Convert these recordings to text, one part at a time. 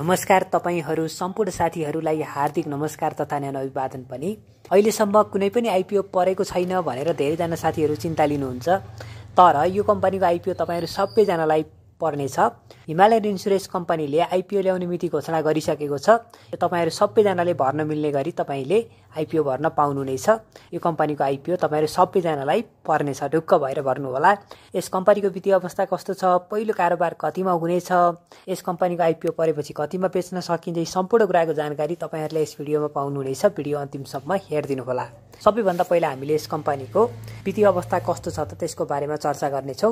नमस्कार तपाईँहरू सम्पूर्ण साथीहरूलाई हार्दिक नमस्कार तथा न्यानो अभिवादन पनि अहिलेसम्म कुनै पनि आइपिओ परेको छैन भनेर धेरैजना साथीहरू चिन्ता लिनुहुन्छ तर यो कम्पनीको आइपिओ तपाईँहरू सबैजनालाई पर्नेछ हिमालयन इन्सुरेन्स कम्पनीले आइपिओ ल्याउने मिति घोषणा गरिसकेको छ तपाईँहरू सबैजनाले भर्न मिल्ने गरी तपाईँले आइपिओ भर्न पाउनुहुनेछ यो कम्पनीको आइपिओ तपाईँहरू सबैजनालाई पर्नेछ ढुक्क भएर भर्नु होला यस कम्पनीको वित्तीय अवस्था कस्तो छ पहिलो कारोबार कतिमा हुनेछ यस कम्पनीको आइपिओ परेपछि कतिमा बेच्न सकिन्छ सम्पूर्ण कुराको जानकारी तपाईँहरूले यस भिडियोमा पाउनुहुनेछ भिडियो अन्तिमसम्म हेरिदिनु होला सबैभन्दा पहिला हामीले यस कम्पनीको वित्तीय अवस्था कस्तो छ त त्यसको बारेमा चर्चा गर्नेछौँ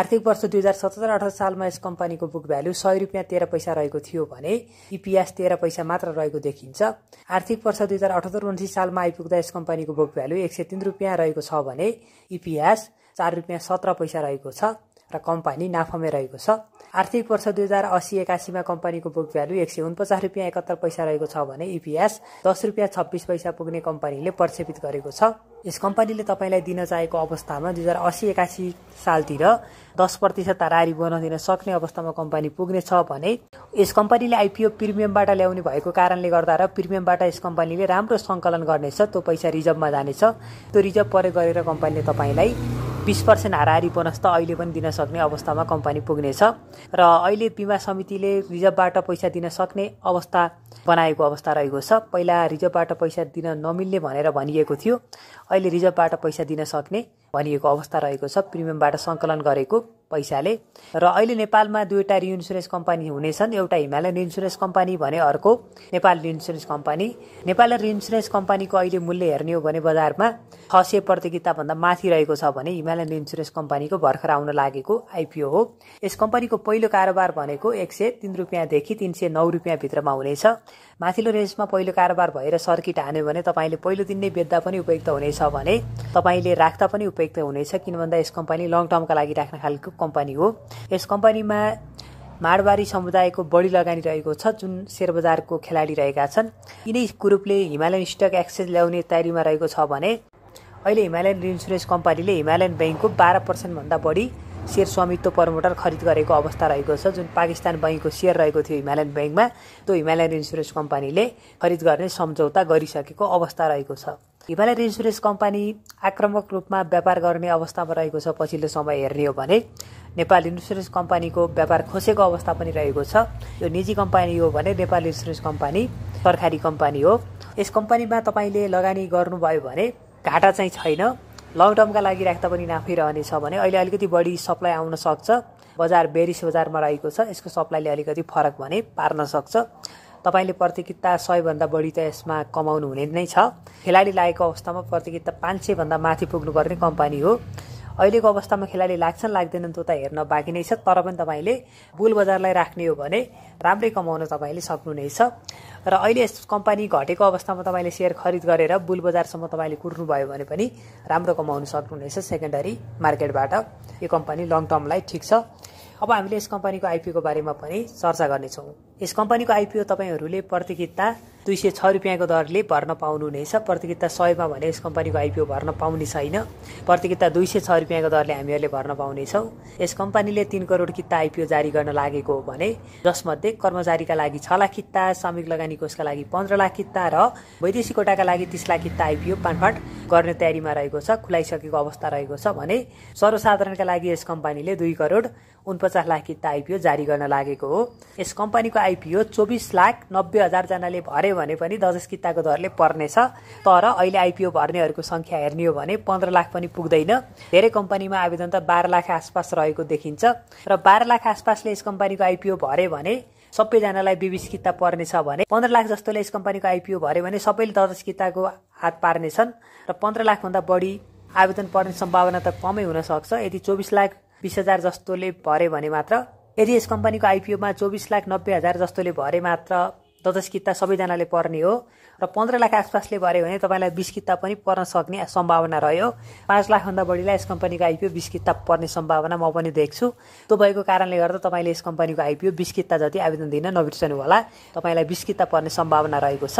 आर्थिक वर्ष दुई हजार सतहत्तर अठहत्तर सालमा यस कम्पनीको बुक भ्याल्यु सय रुपियाँ तेह्र पैसा रहेको थियो भने इपिएस तेह्र पैसा मात्र रहेको देखिन्छ आर्थिक वर्ष दुई हजार अठहत्तर पच्चिस सालमा आइपुग्दा यस कम्पनीको बुक भ्याल्यु एक सय तिन रुपियाँ रहेको छ भने इपिएस चार रुपियाँ सत्र पैसा रहेको छ र कम्पनी नाफामै रहेको छ आर्थिक वर्ष दुई हजार असी एकासीमा कम्पनीको बुक भ्यालु एक सय उनपचास रुपियाँ एकात्तर पैसा रहेको छ भने इपिएस दस रुपियाँ छब्बिस पैसा पुग्ने कम्पनीले प्रक्षेपित गरेको छ यस कम्पनीले तपाईँलाई दिन चाहेको अवस्थामा दुई हजार असी एकासी सालतिर दस प्रतिशत रारी बोनस दिन सक्ने अवस्थामा कम्पनी पुग्ने छ भने यस कम्पनीले आइपिओ प्रिमियमबाट ल्याउने भएको कारणले गर्दा र प्रिमियमबाट यस कम्पनीले राम्रो सङ्कलन गर्नेछ त्यो पैसा रिजर्भमा जानेछ त्यो रिजर्भ प्रयोग गरेर कम्पनीले तपाईँलाई बिस पर्सेन्ट हाराहारी बोनस त अहिले पनि दिन सक्ने अवस्थामा कम्पनी पुग्नेछ र अहिले बिमा समितिले रिजर्भबाट पैसा दिन सक्ने अवस्था बनाएको अवस्था रहेको छ पहिला रिजर्भबाट पैसा दिन नमिल्ने भनेर भनिएको थियो अहिले रिजर्भबाट पैसा दिन सक्ने भनिएको अवस्था रहेको छ प्रिमियमबाट सङ्कलन गरेको पैसाले र अहिले नेपालमा दुईवटा रिइन्सुरेन्स कम्पनी हुनेछन् एउटा हिमालयन इन्सुरेन्स कम्पनी भने अर्को Nepal reinsurance company Nepal reinsurance कम्पनीको अहिले मूल्य हेर्ने हो भने बजारमा छ सय प्रतियोगिताभन्दा माथि रहेको छ भने हिमालयन इन्सुरेन्स कम्पनीको भर्खर आउन लागेको आइपिओ हो यस कम्पनीको पहिलो कारोबार भनेको एक सय तिन रुपियाँदेखि तिन सय नौ रुपियाँभित्रमा हुनेछ माथिल्लो रेन्जमा पहिलो कारोबार भएर सर्किट हान्यो भने तपाईँले पहिलो दिन नै बेच्दा पनि उपयुक्त हुनेछ भने तपाईँले राख्दा पनि उपयुक्त हुनेछ किन भन्दा यस कम्पनी लङ टर्मका लागि राख्न खालको कम्पनी हो यस कम्पनीमा माडवारी समुदायको बढी लगानी रहेको छ जुन सेयर बजारको खेलाडी रहेका छन् यिनै ग्रुपले हिमालयन स्टक एक्सचेन्ज ल्याउने तयारीमा रहेको छ भने अहिले हिमालयन इन्सुरेन्स कम्पनीले हिमालयन ब्याङ्कको बाह्र पर्सेन्टभन्दा बढी सेयर स्वामित्व प्रमोटर खरिद गरेको अवस्था रहेको छ जुन पाकिस्तान बैङ्कको सेयर रहेको थियो हिमालयन ब्याङ्कमा त्यो हिमालयन इन्सुरेन्स कम्पनीले खरिद गर्ने सम्झौता गरिसकेको अवस्था रहेको छ हिमालयन इन्सुरेन्स कम्पनी आक्रमक रूपमा व्यापार गर्ने अवस्थामा रहेको छ पछिल्लो समय हेर्ने हो भने नेपाल इन्सुरेन्स कम्पनीको व्यापार खोसेको अवस्था पनि रहेको छ यो निजी कम्पनी हो भने नेपाल इन्सुरेन्स कम्पनी सरकारी कम्पनी हो यस कम्पनीमा तपाईँले लगानी गर्नुभयो भने घाटा चाहिँ छैन लङ टर्मका लागि राख्दा पनि नाफै रहनेछ भने अहिले अलिकति बढी सप्लाई आउन सक्छ बजार बेरिस बजारमा रहेको छ यसको सप्लाईले अलिकति फरक भने पार्न सक्छ तपाईँले प्रतियोगिता सयभन्दा बढी त यसमा कमाउनु हुने नै छ खेलाडी लागेको अवस्थामा प्रतियोगिता पाँच सयभन्दा माथि पुग्नुपर्ने कम्पनी हो अहिलेको अवस्थामा खेलाडी लाग्छन् लाग्दैनन् त्यो त हेर्न बाँकी नै छ तर पनि तपाईँले बुल बजारलाई राख्ने हो भने राम्रै कमाउन तपाईँले सक्नुहुनेछ र अहिले यस कम्पनी घटेको अवस्थामा तपाईँले सेयर खरिद गरेर बुल बजारसम्म तपाईँले कुर्नुभयो भने पनि राम्रो कमाउन सक्नुहुनेछ सेकेन्डरी मार्केटबाट यो कम्पनी लङ टर्मलाई ठिक छ अब हामीले यस कम्पनीको आइपिओको बारेमा पनि चर्चा गर्नेछौँ यस कम्पनीको आइपिओ तपाईँहरूले प्रतियोगिता दुई सय छ रुपियाँको दरले भर्न पाउनुहुनेछ प्रतियोगिता सयमा भने यस कम्पनीको आइपिओ भर्न पाउने छैन प्रतियोगिता दुई सय छ रुपियाँको दरले हामीहरूले भर्न पाउनेछौँ यस कम्पनीले तिन करोड किता आइपिओ जारी गर्न लागेको हो भने जसमध्ये कर्मचारीका लागि छ लाख किता श्रमिक लगानी कोषका लागि पन्ध्र लाख किता र वैदेशिक कोटाका लागि तिस लाख किता आइपिओ पाँडफाँट गर्ने तयारीमा रहेको छ खुलाइसकेको अवस्था रहेको छ भने सर्वसाधारणका लागि यस कम्पनीले दुई करोड उनपचास लाख किता आइपिओ जारी गर्न लागेको हो यस कम्पनीको आइपिओ चौबिस लाख नब्बे हजारजनाले भरे भने पनि दजस किताको दरले पर्नेछ तर अहिले आइपिओ भर्नेहरूको सङ्ख्या हेर्ने हो भने पन्ध्र लाख पनि पुग्दैन धेरै कम्पनीमा आवेदन त बाह्र लाख आसपास रहेको देखिन्छ र बाह्र लाख आसपासले यस कम्पनीको आइपिओ भरे भने सबैजनालाई बिबिस किता पर्नेछ भने पन्ध्र लाख जस्तोले यस कम्पनीको आइपिओ भर्यो भने सबैले दजस किताको हात पार्नेछन् र पन्ध्र लाखभन्दा बढी आवेदन पर्ने सम्भावना त कमै हुनसक्छ यदि चौबिस लाख बिस हजार जस्तोले भरे भने मात्र यदि यस कम्पनीको आइपिओमा चौबिस लाख नब्बे हजार जस्तोले भरे मात्र दस किता सबैजनाले पर्ने हो र पन्ध्र लाख आसपासले भऱ्यो भने तपाईँलाई बिस किता पनि पर्न सक्ने सम्भावना रह्यो पाँच लाखभन्दा बढीलाई यस कम्पनीको आइपिओ बिस किता पर्ने सम्भावना म पनि देख्छु त्यो भएको कारणले गर्दा तपाईँले यस कम्पनीको आइपिओ बिस किता जति आवेदन दिन नबिर्सनु होला तपाईँलाई बिस किता पर्ने सम्भावना रहेको छ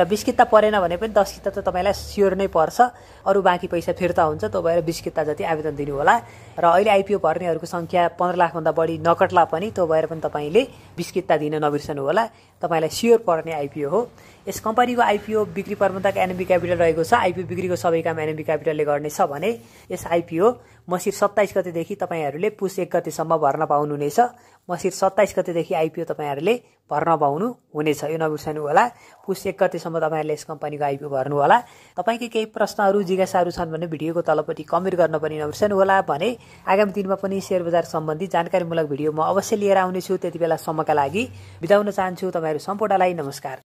र बिस किता परेन भने पनि दस किता त तपाईँलाई स्योर नै पर्छ अरू बाँकी पैसा फिर्ता हुन्छ त्यो भएर बिस किता जति आवेदन दिनु होला र अहिले आइपिओ भर्नेहरूको सङ्ख्या पन्ध्र लाखभन्दा बढी नकट्ला पनि त्यो भएर पनि तपाईँले बिस किता दिन नबिर्सनु होला तपाईँलाई स्योर पर्ने आइपिओ हो यस कम्पनीको आइपिओ बिक्री प्रबन्धक एनएमबी क्यापिटल रहेको छ आइपिओ बिक्रीको सबै काम एनएमबी क्यापिटलले गर्नेछ भने यस आइपिओ मसिर सत्ताइस गतेदेखि तपाईँहरूले पुस एक गतेसम्म भर्न पाउनुहुनेछ मसिर सत्ताइस गतेदेखि आइपिओ तपाईँहरूले भर्न पाउनु हुनेछ यो नबिर्सनु होला पुस एक गतेसम्म तपाईँहरूले यस कम्पनीको आइपिओ भर्नु होला तपाईँकै केही प्रश्नहरू जिज्ञासाहरू छन् भने भिडियोको तलपट्टि कमेन्ट गर्न पनि नबिर्सनु होला भने आगामी दिनमा पनि सेयर बजार सम्बन्धी जानकारीमूलक भिडियो म अवश्य लिएर आउनेछु त्यति बेलासम्मका लागि बिताउन चाहन्छु तपाईँहरू सम्पूर्णलाई नमस्कार